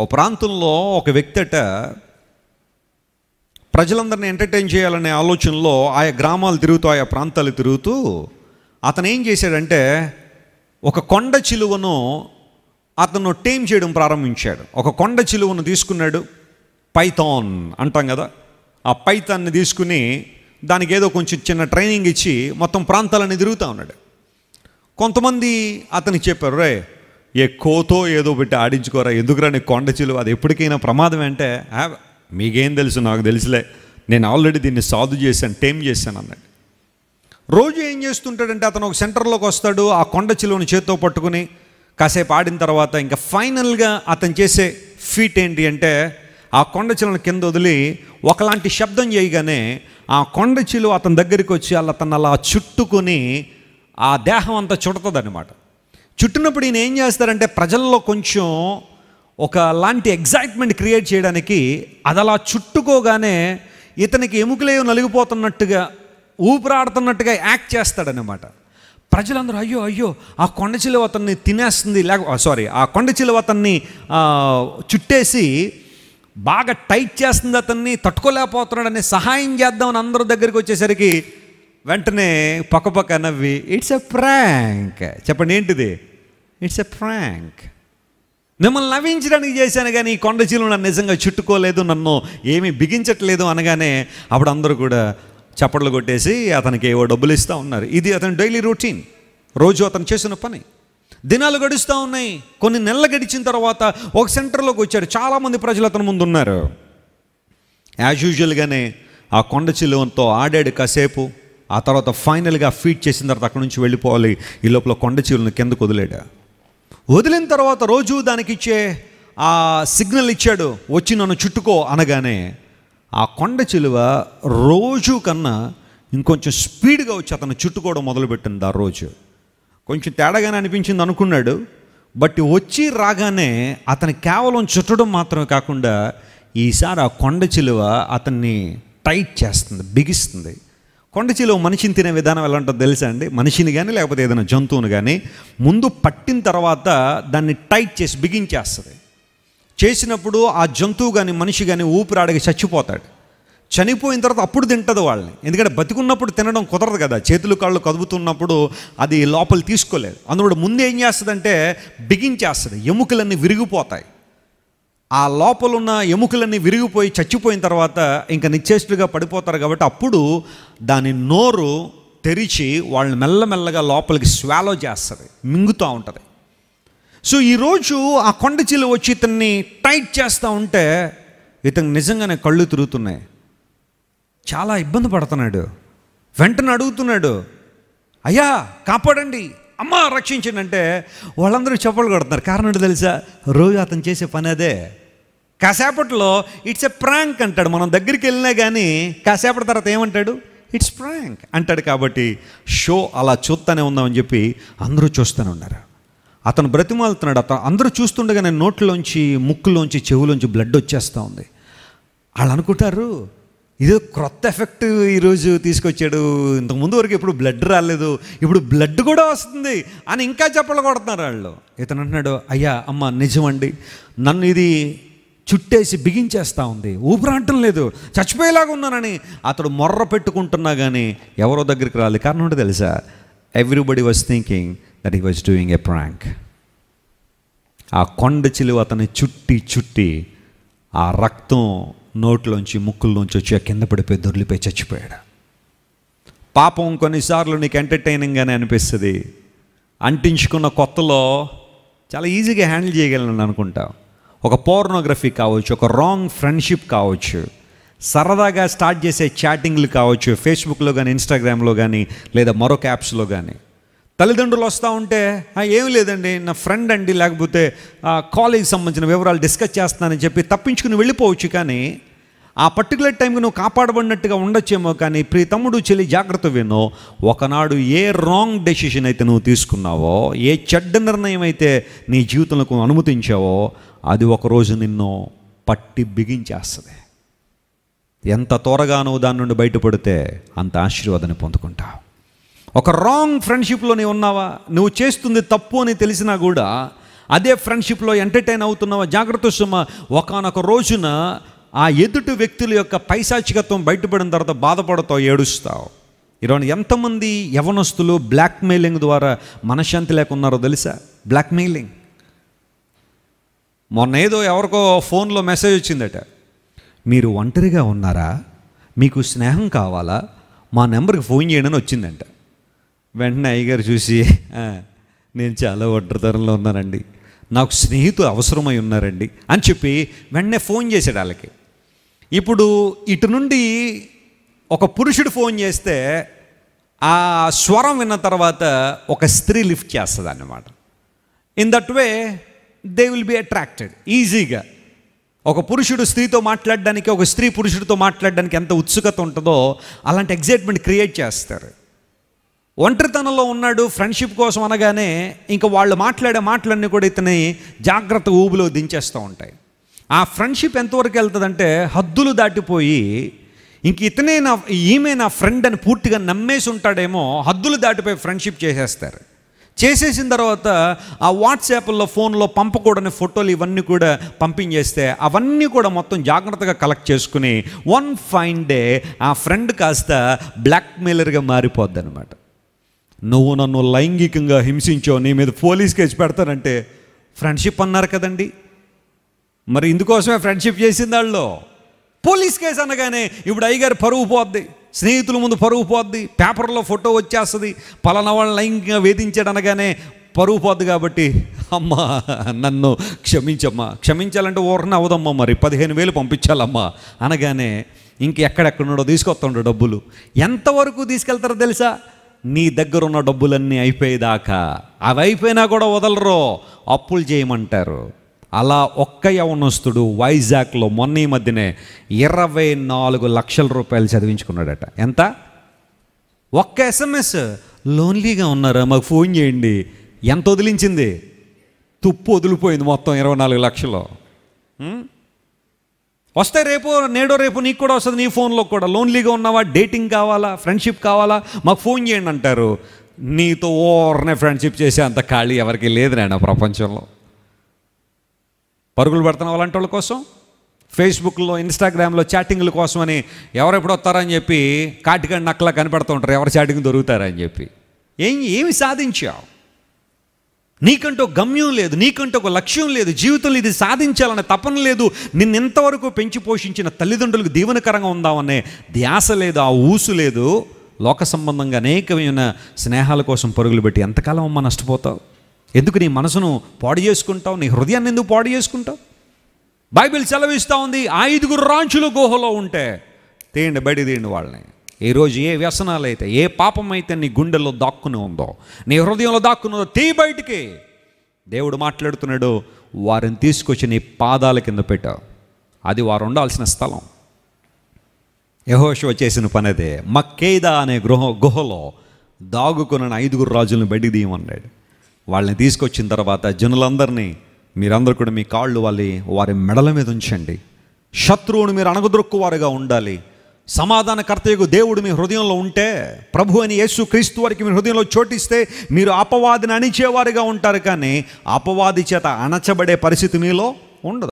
ఓ ప్రాంతంలో ఒక వ్యక్తి అట ప్రజలందరిని ఎంటర్టైన్ చేయాలనే ఆలోచనలో ఆయా గ్రామాలు తిరుగుతూ ఆయా ప్రాంతాలు తిరుగుతూ అతను ఏం చేశాడంటే ఒక కొండ చిలువను అతను టేమ్ చేయడం ప్రారంభించాడు ఒక కొండ చిలువను తీసుకున్నాడు పైథాన్ అంటాం కదా ఆ పైథాన్ని తీసుకుని దానికి ఏదో కొంచెం చిన్న ట్రైనింగ్ ఇచ్చి మొత్తం ప్రాంతాలన్నీ తిరుగుతూ ఉన్నాడు కొంతమంది అతనికి చెప్పారు రే ఏ కోతో ఏదో పెట్టి ఆడించుకోరా ఎందుకురా నీ కొండ చిలువ అది ఎప్పటికైనా ప్రమాదం అంటే మీకేం తెలుసు నాకు తెలుసులే నేను ఆల్రెడీ దీన్ని సాధు చేశాను టేమ్ చేశాను అన్నట్టు రోజు ఏం చేస్తుంటాడంటే అతను ఒక సెంటర్లోకి వస్తాడు ఆ కొండ చిలువను చేత్తో పట్టుకుని కాసేపు ఆడిన తర్వాత ఇంకా ఫైనల్గా అతను చేసే ఫీట్ ఏంటి అంటే ఆ కొండ చిలువను కింద వదిలి ఒకలాంటి శబ్దం చేయగానే ఆ కొండ చిలువ అతని దగ్గరికి వచ్చి అలా తను అలా చుట్టుకొని ఆ దేహం అంతా చుడతదనమాట చుట్టినప్పుడు ఈయన ఏం చేస్తారంటే ప్రజల్లో కొంచెం ఒక లాంటి ఎగ్జైట్మెంట్ క్రియేట్ చేయడానికి అది అలా చుట్టుకోగానే ఇతనికి ఎముకలేవు నలిగిపోతున్నట్టుగా ఊపిరాడుతున్నట్టుగా యాక్ట్ చేస్తాడనమాట ప్రజలందరూ అయ్యో అయ్యో ఆ కొండ చిలువ అతన్ని తినేస్తుంది లేక సారీ ఆ కొండ చిలువ అతన్ని చుట్టేసి బాగా టైట్ చేస్తుంది అతన్ని తట్టుకోలేకపోతున్నాడని సహాయం చేద్దామని అందరి దగ్గరికి వచ్చేసరికి వెంటనే పక్కపక్క నవ్వి ఇట్స్ ఎ ప్రాంక్ చెప్పండి ఏంటిది ఇట్స్ ఎ ప్రాంక్ మిమ్మల్ని నవ్వించడానికి చేశాను కానీ ఈ కొండ చీలు నన్ను నిజంగా చుట్టుకోలేదు నన్ను ఏమీ బిగించట్లేదు అనగానే అప్పుడు అందరూ కూడా చప్పట్లు కొట్టేసి అతనికి ఏవో డబ్బులు ఇస్తూ ఉన్నారు ఇది అతని డైలీ రొటీన్ రోజు అతను చేసిన పని దినాలు గడుస్తూ ఉన్నాయి కొన్ని నెలలు గడిచిన తర్వాత ఒక సెంటర్లోకి వచ్చారు చాలామంది ప్రజలు అతని ముందు ఉన్నారు యాజ్ యూజువల్గానే ఆ కొండ చిలువంతో ఆడాడు కాసేపు ఆ తర్వాత ఫైనల్గా ఫీట్ చేసిన తర్వాత అక్కడ నుంచి వెళ్ళిపోవాలి ఈ లోపల కొండ చీరలను కిందకు వదిలేడు వదిలిన తర్వాత రోజు దానికి ఇచ్చే ఆ సిగ్నల్ ఇచ్చాడు వచ్చి నన్ను చుట్టుకో అనగానే ఆ కొండ చిలువ రోజు కన్నా ఇంకొంచెం స్పీడ్గా వచ్చి అతను చుట్టుకోవడం మొదలుపెట్టింది ఆ రోజు కొంచెం తేడాగానే అనిపించింది అనుకున్నాడు బట్ వచ్చి రాగానే అతను కేవలం చుట్టడం మాత్రమే కాకుండా ఈసారి ఆ కొండ చిలువ అతన్ని టైట్ చేస్తుంది బిగిస్తుంది కొండచీలో మనిషిని తినే విధానం ఎలా ఉంటుందో తెలుసా అండి మనిషిని కానీ లేకపోతే ఏదైనా జంతువును కానీ ముందు పట్టిన తర్వాత దాన్ని టైట్ చేసి బిగించేస్తుంది చేసినప్పుడు ఆ జంతువు కానీ మనిషి కానీ ఊపిరాడికి చచ్చిపోతాడు చనిపోయిన తర్వాత అప్పుడు తింటుంది వాళ్ళని ఎందుకంటే బతికున్నప్పుడు తినడం కుదరదు కదా చేతులు కాళ్ళు కదుపుతున్నప్పుడు అది లోపల తీసుకోలేదు అందువల్ల ముందు ఏం చేస్తుందంటే బిగించేస్తుంది ఎముకలన్నీ విరిగిపోతాయి ఆ లోపల ఉన్న ఎముకలన్నీ విరిగిపోయి చచ్చిపోయిన తర్వాత ఇంకా నిశ్చేష్టుగా పడిపోతారు కాబట్టి అప్పుడు దాని నోరు తెరిచి వాళ్ళని మెల్లమెల్లగా లోపలికి స్వాలో చేస్తుంది మింగుతూ ఉంటుంది సో ఈరోజు ఆ కొండచీలు వచ్చి ఇతన్ని టైట్ చేస్తూ ఉంటే ఇతను నిజంగానే కళ్ళు తిరుగుతున్నాయి చాలా ఇబ్బంది పడుతున్నాడు వెంటనే అడుగుతున్నాడు అయ్యా కాపాడండి అమ్మ రక్షించండి అంటే వాళ్ళందరూ చెప్పలు కొడుతున్నారు కారణం తెలుసా రోజు అతను చేసే పని అదే కాసేపట్లో ఇట్స్ ఎ ప్రాంక్ అంటాడు మనం దగ్గరికి వెళ్ళినా కానీ కాసేపటి తర్వాత ఏమంటాడు ఇట్స్ ప్రాంక్ అంటాడు కాబట్టి షో అలా చూస్తూనే ఉందామని చెప్పి అందరూ చూస్తూనే ఉన్నారు అతను బ్రతిమాలుతున్నాడు అతను అందరూ చూస్తుండగా నేను నోట్లోంచి ముక్కులోంచి చెవులోంచి బ్లడ్ వచ్చేస్తూ ఉంది వాళ్ళు అనుకుంటారు ఇదో క్రొత్త ఎఫెక్ట్ ఈరోజు తీసుకొచ్చాడు ఇంతకుముందు వరకు ఇప్పుడు బ్లడ్ రాలేదు ఇప్పుడు బ్లడ్ కూడా వస్తుంది అని ఇంకా చెప్పలు కొడుతున్నారు వాళ్ళు ఇతను అంటున్నాడు అయ్యా అమ్మ నిజమండి నన్ను ఇది చుట్టేసి బిగించేస్తూ ఉంది ఊపిరాటం లేదు చచ్చిపోయేలాగా ఉన్నానని అతడు మొర్ర పెట్టుకుంటున్నా కానీ ఎవరో దగ్గరికి రాలి కారణం ఉంటే తెలుసా everybody was thinking that he was doing a prank ఆ కొండ చిలువ అతని చుట్టి చుట్టి ఆ రక్తం నోట్లోంచి ముక్కుల్లోంచి వచ్చి ఆ కింద పడిపోయి దొరిలిపోయి చచ్చిపోయాడు పాపం కొన్నిసార్లు నీకు ఎంటర్టైనింగ్గానే అనిపిస్తుంది అంటించుకున్న కొత్తలో చాలా ఈజీగా హ్యాండిల్ చేయగలను అనుకుంటావు ఒక పోర్నోగ్రఫీ కావచ్చు ఒక రాంగ్ ఫ్రెండ్షిప్ కావచ్చు సరదాగా స్టార్ట్ చేసే చాటింగ్లు కావచ్చు ఫేస్బుక్లో కానీ ఇన్స్టాగ్రామ్లో కానీ లేదా మరొక యాప్స్లో కానీ తల్లిదండ్రులు వస్తూ ఉంటే ఏం లేదండి నా ఫ్రెండ్ అండి లేకపోతే కాలేజ్కి సంబంధించిన వివరాలు డిస్కస్ చేస్తానని చెప్పి తప్పించుకుని వెళ్ళిపోవచ్చు కానీ ఆ పర్టికులర్ టైంకి నువ్వు కాపాడబడినట్టుగా ఉండొచ్చేమో కానీ ప్రీ తమ్ముడు చెల్లి జాగ్రత్త వేనో ఒకనాడు ఏ రాంగ్ డెసిషన్ అయితే నువ్వు తీసుకున్నావో ఏ చెడ్డ నిర్ణయం అయితే నీ జీవితంలో అనుమతించావో అది ఒకరోజు నిన్ను పట్టి బిగించేస్తుంది ఎంత త్వరగా నువ్వు దాని నుండి బయటపడితే అంత ఆశీర్వాదాన్ని పొందుకుంటావు ఒక రాంగ్ ఫ్రెండ్షిప్లో నీ ఉన్నావా నువ్వు చేస్తుంది తప్పు అని తెలిసినా కూడా అదే ఫ్రెండ్షిప్లో ఎంటర్టైన్ అవుతున్నావా జాగ్రత్త సుమ ఒకనొక రోజున ఆ ఎదుటి వ్యక్తుల యొక్క పైశాచికత్వం బయటపడిన తర్వాత బాధపడతావు ఏడుస్తావు ఈరోజు ఎంతమంది యవనస్తులు బ్లాక్మెయిలింగ్ ద్వారా మనశ్శాంతి లేకున్నారో తెలుసా బ్లాక్మెయిలింగ్ మొన్న ఏదో ఎవరికో ఫోన్లో మెసేజ్ వచ్చిందట మీరు ఒంటరిగా ఉన్నారా మీకు స్నేహం కావాలా మా నెంబర్కి ఫోన్ చేయడని వచ్చిందంట వెంటనే అయ్యగారు చూసి నేను చాలా ఒంటరితనంలో ఉన్నానండి నాకు స్నేహితులు అవసరమై ఉన్నారండి అని చెప్పి వెంటనే ఫోన్ చేశాడు వాళ్ళకి ఇప్పుడు ఇటు నుండి ఒక పురుషుడు ఫోన్ చేస్తే ఆ స్వరం విన్న తర్వాత ఒక స్త్రీ లిఫ్ట్ చేస్తుంది అన్నమాట in that way they will be attracted ఈజీగా ఒక పురుషుడు స్త్రీతో మాట్లాడడానికి ఒక స్త్రీ పురుషుడితో మాట్లాడడానికి ఎంత ఉత్సుకత ఉంటుందో అలాంటి ఎగ్జైట్మెంట్ క్రియేట్ చేస్తారు ఒంటరితనంలో ఉన్నాడు ఫ్రెండ్షిప్ కోసం అనగానే ఇంకా వాళ్ళు మాట్లాడే మాటలన్నీ కూడా ఇతని జాగ్రత్త ఊబులో దించేస్తూ ఉంటాయి ఆ ఫ్రెండ్షిప్ ఎంతవరకు వెళ్తుందంటే హద్దులు దాటిపోయి ఇంక ఇతనే నా ఈమె నా ఫ్రెండ్ అని పూర్తిగా నమ్మేసి ఉంటాడేమో హద్దులు దాటిపోయి ఫ్రెండ్షిప్ చేసేస్తారు చేసేసిన తర్వాత ఆ వాట్సాప్లో ఫోన్లో పంపకూడని ఫోటోలు ఇవన్నీ కూడా పంపించేస్తే అవన్నీ కూడా మొత్తం జాగ్రత్తగా కలెక్ట్ చేసుకుని వన్ ఫైన్ డే ఆ ఫ్రెండ్ కాస్త బ్లాక్మెయిలర్గా మారిపోద్ది అనమాట నువ్వు నన్ను లైంగికంగా హింసించావు నీ మీద పోలీస్ కేసు పెడతానంటే ఫ్రెండ్షిప్ అన్నారు కదండి మరి ఇందుకోసమే ఫ్రెండ్షిప్ చేసింది వాళ్ళు పోలీస్ కేసు అనగానే ఇప్పుడు అయ్యగారు పరువు పోద్ది స్నేహితుల ముందు పరువు పోద్ది పేపర్లో ఫోటో వచ్చేస్తుంది పలానా వాళ్ళని లైంగికంగా వేధించాడు అనగానే పరువు పోద్ది కాబట్టి అమ్మా నన్ను క్షమించమ్మా క్షమించాలంటే ఓరని అవదమ్మా మరి పదిహేను వేలు పంపించాలమ్మా అనగానే ఇంకెక్కడెక్కడుండో తీసుకొస్తుండో డబ్బులు ఎంతవరకు తీసుకెళ్తారో తెలుసా నీ దగ్గర ఉన్న డబ్బులన్నీ అయిపోయేదాకా అవి అయిపోయినా కూడా వదలరు అప్పులు చేయమంటారు అలా ఒక్క యవనస్తుడు వైజాగ్లో మొన్న ఈ మధ్యనే ఇరవై నాలుగు లక్షల రూపాయలు చదివించుకున్నాడట ఎంత ఒక్క ఎస్ఎంఎస్ లోన్లీగా ఉన్నారా మాకు ఫోన్ చేయండి ఎంత వదిలించింది తుప్పు వదిలిపోయింది మొత్తం ఇరవై నాలుగు లక్షలు వస్తే రేపు నేడో రేపు నీకు కూడా వస్తుంది నీ ఫోన్లో కూడా లోన్లీగా ఉన్నావా డేటింగ్ కావాలా ఫ్రెండ్షిప్ కావాలా మాకు ఫోన్ చేయండి అంటారు నీతో ఓర్నే ఫ్రెండ్షిప్ చేసే అంత ఖాళీ ఎవరికి లేదు నాయన ప్రపంచంలో పరుగులు పెడతాను అలాంటి వాళ్ళ కోసం ఫేస్బుక్లో ఇన్స్టాగ్రామ్లో చాటింగ్ల కోసం అని ఎవరు ఎప్పుడు వస్తారని చెప్పి కాటిగా నక్కలా కనపడుతూ ఉంటారు ఎవరు చాటింగ్ దొరుకుతారని చెప్పి ఏం ఏమి సాధించావు నీకంటూ గమ్యం లేదు నీకంటూ ఒక లక్ష్యం లేదు జీవితంలో ఇది సాధించాలనే తపన లేదు నిన్నెంతవరకు పెంచి పోషించిన తల్లిదండ్రులకు దీవెనకరంగా ఉందామనే ధ్యాస లేదు ఆ ఊసు లేదు లోక సంబంధంగా అనేకమైన స్నేహాల కోసం పరుగులు పెట్టి ఎంతకాలం అమ్మ నష్టపోతావు ఎందుకు నీ మనసును పాడు చేసుకుంటావు నీ హృదయాన్ని ఎందుకు పాడు చేసుకుంటావు బైబిల్ సెలవిస్తూ ఉంది ఐదుగురు రాంచులు గుహలో ఉంటే తీయండి బడి తీయండి వాళ్ళని ఈరోజు ఏ వ్యసనాలు అయితే ఏ పాపం అయితే నీ గుండెల్లో దాక్కుని ఉందో నీ హృదయంలో దాక్కుని ఉందో తీ బయటికి దేవుడు మాట్లాడుతున్నాడు వారిని తీసుకొచ్చి నీ పాదాల కింద పెట్టావు అది వారు ఉండాల్సిన స్థలం యహోషువ చేసిన పని అదే మక్కేదా అనే గృహ గుహలో దాగుకున్న ఐదుగురు రాజులను బయటికి దీయమన్నాడు వాళ్ళని తీసుకొచ్చిన తర్వాత జనులందరినీ మీరందరూ కూడా మీ కాళ్ళు వాలి వారి మెడల మీద ఉంచండి శత్రువును మీరు అణగదొక్కువారుగా ఉండాలి సమాధానకర్తయ్యకు దేవుడు మీ హృదయంలో ఉంటే ప్రభు అని యేసు క్రీస్తు వారికి మీ హృదయంలో చోటిస్తే మీరు అపవాదిని అణిచేవారుగా ఉంటారు కానీ అపవాది చేత అణచబడే పరిస్థితి మీలో ఉండదు